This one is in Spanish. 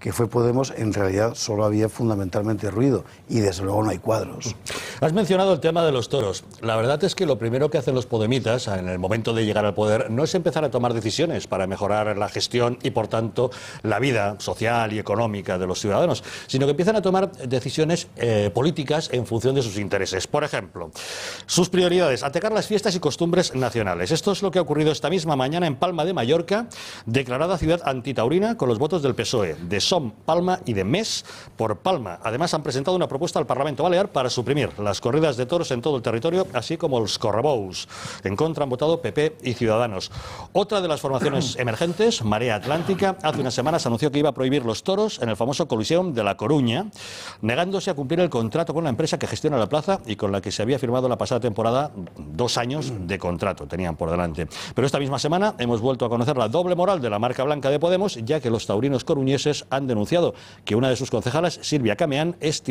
que fue Podemos, en realidad solo había fundamentalmente ruido y desde luego no hay cuadros. Has mencionado el tema de los toros. La verdad es que lo primero que hacen los podemitas en el momento de llegar al poder no es empezar a tomar decisiones para mejorar la gestión y por tanto la vida social y económica de los ciudadanos, sino que empiezan a tomar decisiones eh, políticas en función de sus intereses. Por ejemplo, sus prioridades, atacar las fiestas y costumbres nacionales. Esto es lo que ha ocurrido esta misma mañana en Palma de Mallorca, declarada ciudad antitaurina con los votos del PSOE, ...son Palma y de MES por Palma. Además, han presentado una propuesta al Parlamento Balear para suprimir las corridas de toros en todo el territorio, así como los correbous. En contra han votado PP y Ciudadanos. Otra de las formaciones emergentes, Marea Atlántica, hace unas semanas anunció que iba a prohibir los toros en el famoso Coliseum de La Coruña, negándose a cumplir el contrato con la empresa que gestiona la plaza y con la que se había firmado la pasada temporada dos años de contrato tenían por delante. Pero esta misma semana hemos vuelto a conocer la doble moral de la marca blanca de Podemos, ya que los taurinos coruñeses han han denunciado que una de sus concejalas, Silvia Cameán, es titular